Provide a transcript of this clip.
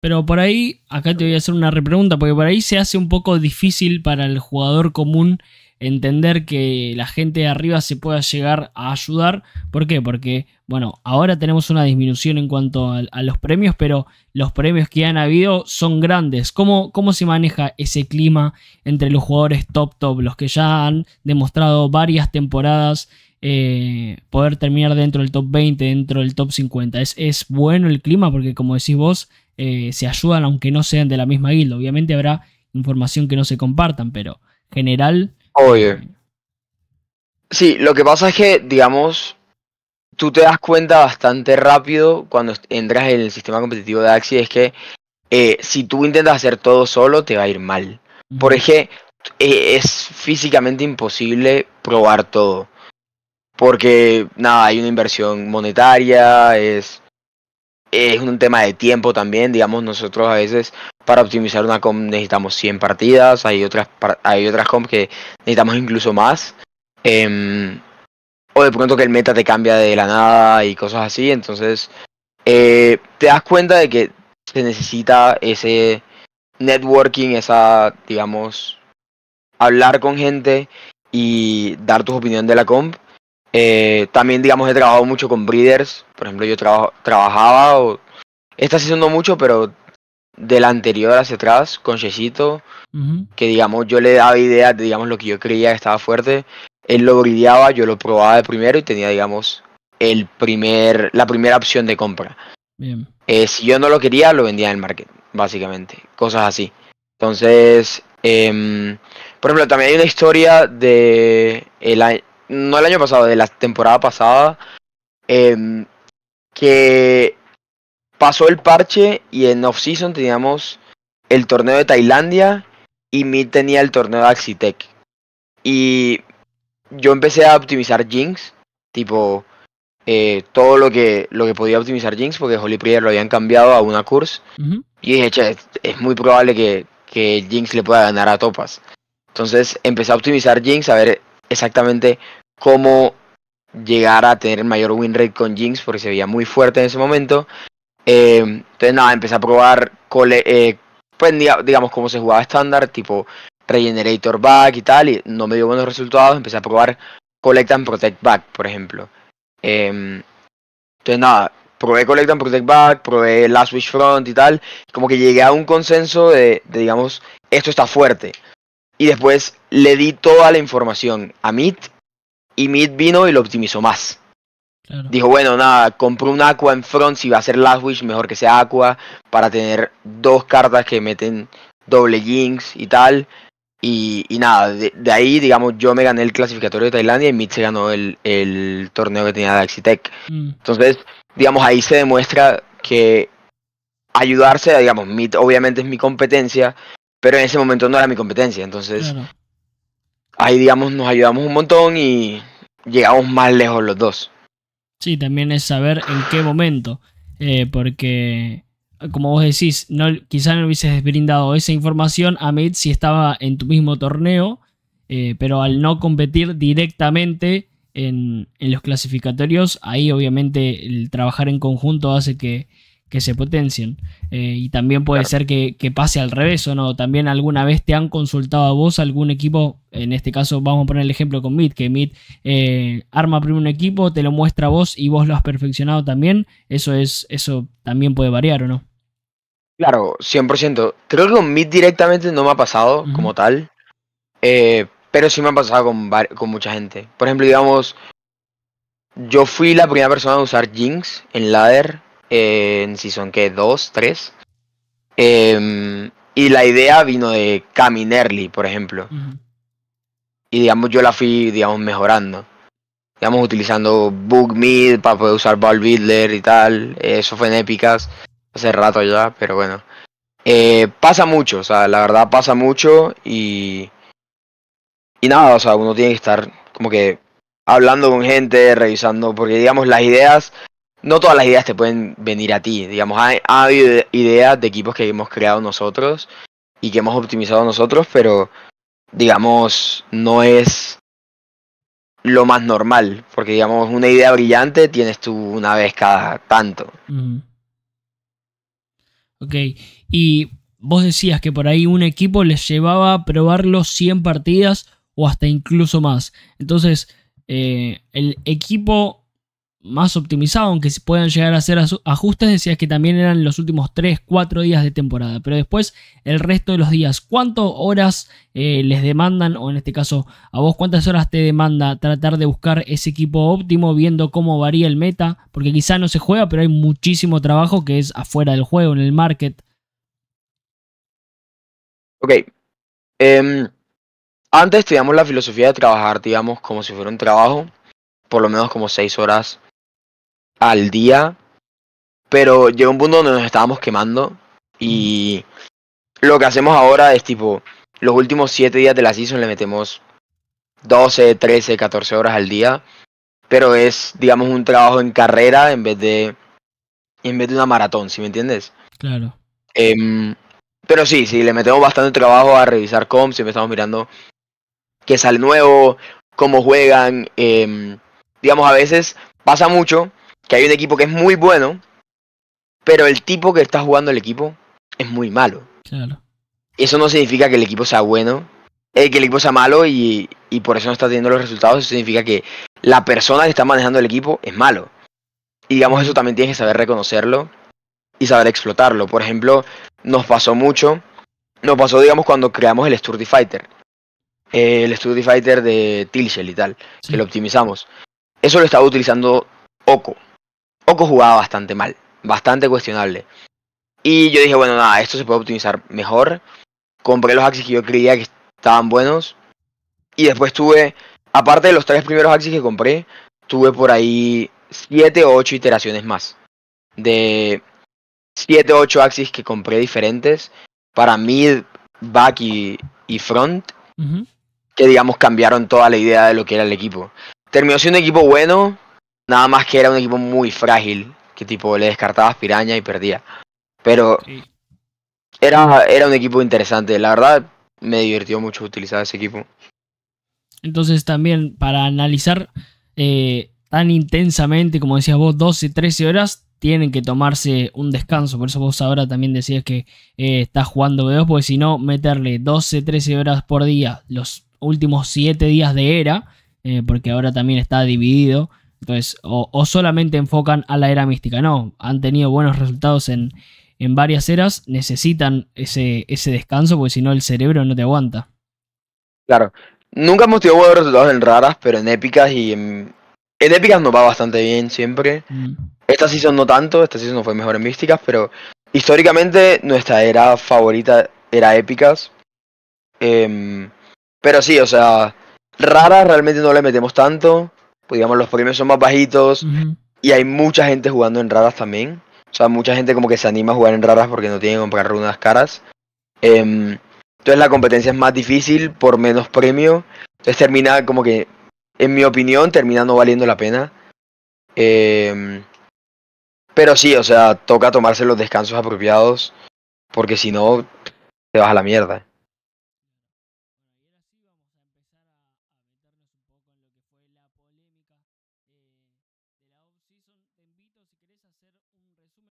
Pero por ahí, acá te voy a hacer una repregunta, porque por ahí se hace un poco difícil para el jugador común entender que la gente de arriba se pueda llegar a ayudar. ¿Por qué? Porque, bueno, ahora tenemos una disminución en cuanto a, los premios, pero los premios que han habido son grandes. ¿Cómo, ¿Cómo, se maneja ese clima entre los jugadores top top, los que ya han demostrado varias temporadas eh, poder terminar dentro del top 20, dentro del top 50. Es, es bueno el clima porque como decís vos, eh, se ayudan aunque no sean de la misma guilda. Obviamente habrá información que no se compartan, pero general... Oye. Eh, sí, lo que pasa es que, digamos, tú te das cuenta bastante rápido cuando entras en el sistema competitivo de axi es que si tú intentas hacer todo solo, te va a ir mal. por ejemplo es físicamente imposible probar todo. Porque, nada, hay una inversión monetaria, es, es un tema de tiempo también, digamos, nosotros a veces para optimizar una comp necesitamos 100 partidas, hay otras, hay otras comp que necesitamos incluso más. Em, o de pronto que el meta te cambia de la nada y cosas así, entonces eh, te das cuenta de que se necesita ese networking, esa, digamos, hablar con gente y dar tu opinión de la comp eh, también, digamos, he trabajado mucho con breeders. Por ejemplo, yo trabajaba, o, está haciendo mucho, pero De la anterior hacia atrás, con yesito que digamos, yo le daba ideas de, digamos, lo que yo creía que estaba fuerte. Él lo brideaba, yo lo probaba de primero y tenía, digamos, el primer, la primera opción de compra. Eh, si yo no lo quería, lo vendía en el market, básicamente. Cosas así. Entonces, em, por ejemplo, también hay una historia de el, no el año pasado, de la temporada pasada, em, que pasó el parche y en off-season teníamos el torneo de Tailandia y Mid tenía el torneo de Axitec. Y yo empecé a optimizar Jinx, tipo eh, todo lo que, lo que podía optimizar Jinx, porque Holy Prayer lo habían cambiado a una curse. Y dije, che, es, muy probable que, que Jinx le pueda ganar a Topas. Entonces empecé a optimizar Jinx, a ver exactamente cómo llegar a tener mayor win rate con Jinx, porque se veía muy fuerte en ese momento. Eh, entonces, nada, empecé a probar, eh, pues, digamos, cómo se jugaba estándar, tipo Regenerator Back y tal, y no me dio buenos resultados. Empecé a probar Collect and Protect Back, por ejemplo. Em, entonces, nada, probé Collect and Protect Back, probé Last Wish Front y tal. Como que llegué a un consenso de, de digamos, esto está fuerte. Y después le di toda la información a Meet y Mid vino y lo optimizó más. Dijo, bueno, nada, compró un Aqua en front, si va a ser Last Wish, mejor que sea Aqua, para tener dos cartas que meten doble Jinx y tal. Y, nada, de, ahí, digamos, yo me gané el clasificatorio de Tailandia y Mid se ganó el, torneo que tenía Daxitech. Mm. Entonces, digamos, ahí se demuestra que ayudarse, digamos, Mid obviamente es mi competencia, pero en ese momento no era mi competencia. Entonces, ahí, digamos, nos ayudamos un montón y llegamos más lejos los dos. Sí, también es saber en qué momento, eh, porque como vos decís, no, quizá no hubieses brindado esa información a Mid si estaba en tu mismo torneo, eh, pero al no competir directamente en, en, los clasificatorios, ahí obviamente el trabajar en conjunto hace que, que se potencien. Eh, y también puede ser que, pase al revés o no. También alguna vez te han consultado a vos algún equipo, en este caso vamos a poner el ejemplo con MIT. que Meet eh, arma primero un equipo, te lo muestra a vos y vos lo has perfeccionado también. Eso, es, eso también puede variar o no. Claro, 100%. Creo que con Mid directamente no me ha pasado como tal, eh, pero sí me ha pasado con, con mucha gente. Por ejemplo, digamos, yo fui la primera persona a usar Jinx en Ladder si son que 2, 3. y la idea vino de Caminerly, por ejemplo. Y digamos, yo la fui, digamos, mejorando. Digamos, utilizando Bug para poder usar Ball Builder y tal. Eso fue en épicas. Hace rato ya, pero bueno. Eh, pasa mucho, o sea, la verdad pasa mucho y. Y nada, o sea, uno tiene que estar como que hablando con gente, revisando, porque digamos, las ideas no todas las ideas te pueden venir a ti. Digamos, hay, ideas de equipos que hemos creado nosotros y que hemos optimizado nosotros, pero digamos, no es lo más normal. Porque, digamos, una idea brillante tienes tú una vez cada tanto. Ok. Y vos decías que por ahí un equipo les llevaba a probarlo 100 partidas o hasta incluso más. Entonces, eh, el equipo más optimizado, aunque se puedan llegar a hacer ajustes, decías que también eran los últimos 3, 4 días de temporada, pero después el resto de los días, ¿cuántas horas eh, les demandan, o en este caso a vos, cuántas horas te demanda tratar de buscar ese equipo óptimo, viendo cómo varía el meta? Porque quizá no se juega, pero hay muchísimo trabajo que es afuera del juego, en el market. Ok. Em, antes teníamos la filosofía de trabajar, digamos, como si fuera un trabajo, por lo menos como 6 horas al día, pero llegó un punto donde nos estábamos quemando y mm. lo que hacemos ahora es tipo, los últimos 7 días de la season le metemos 12, 13, 14 horas al día, pero es, digamos, un trabajo en carrera en vez de, en vez de una maratón, si me entiendes? Claro. Em, pero sí, sí, le metemos bastante trabajo a revisar comps, siempre estamos mirando qué sale nuevo, cómo juegan. Em, digamos, a veces pasa mucho que hay un equipo que es muy bueno, pero el tipo que está jugando el equipo es muy malo. Claro. Eso no significa que el equipo sea bueno, eh, que el equipo sea malo y, por eso no está teniendo los resultados. Eso significa que la persona que está manejando el equipo es malo. Y digamos, eso también tienes que saber reconocerlo y saber explotarlo. Por ejemplo, nos pasó mucho, nos pasó, digamos, cuando creamos el Sturdy Fighter. el Sturdy Fighter de Tilshell y tal, que lo optimizamos. Eso lo estaba utilizando Oco jugaba bastante mal, bastante cuestionable. Y yo dije, bueno, nada, esto se puede optimizar mejor. Compré los axis que yo creía que estaban buenos. Y después tuve, aparte de los tres primeros axis que compré, tuve por ahí siete o ocho iteraciones más. De siete o ocho axis que compré diferentes para mid, back y, y front. Que digamos cambiaron toda la idea de lo que era el equipo. Terminó siendo un equipo bueno, Nada más que era un equipo muy frágil, que tipo le descartabas piraña y perdía. Pero era, era un equipo interesante, la verdad me divirtió mucho utilizar ese equipo. Entonces también para analizar eh, tan intensamente, como decías vos, 12, 13 horas, tienen que tomarse un descanso. Por eso vos ahora también decías que eh, estás jugando B2, porque si no, meterle 12, 13 horas por día los últimos 7 días de era, eh, porque ahora también está dividido entonces, o, solamente enfocan a la era mística. No, han tenido buenos resultados en, en varias eras, necesitan ese, descanso porque si no el cerebro no te aguanta. Claro, nunca hemos tenido buenos resultados en raras, pero en épicas y en, épicas nos va bastante bien siempre. Mm. Esta season no tanto, esta season fue mejor en místicas, pero históricamente nuestra era favorita era épicas. Em, pero sí, o sea, raras realmente no le metemos tanto. Pues, digamos, los premios son más bajitos y hay mucha gente jugando en raras también. O sea, mucha gente como que se anima a jugar en raras porque no tienen que comprar runas caras. Em, entonces la competencia es más difícil por menos premio. Entonces termina como que, en mi opinión, termina no valiendo la pena. Em, pero sí, o sea, toca tomarse los descansos apropiados porque si no, te vas a la mierda.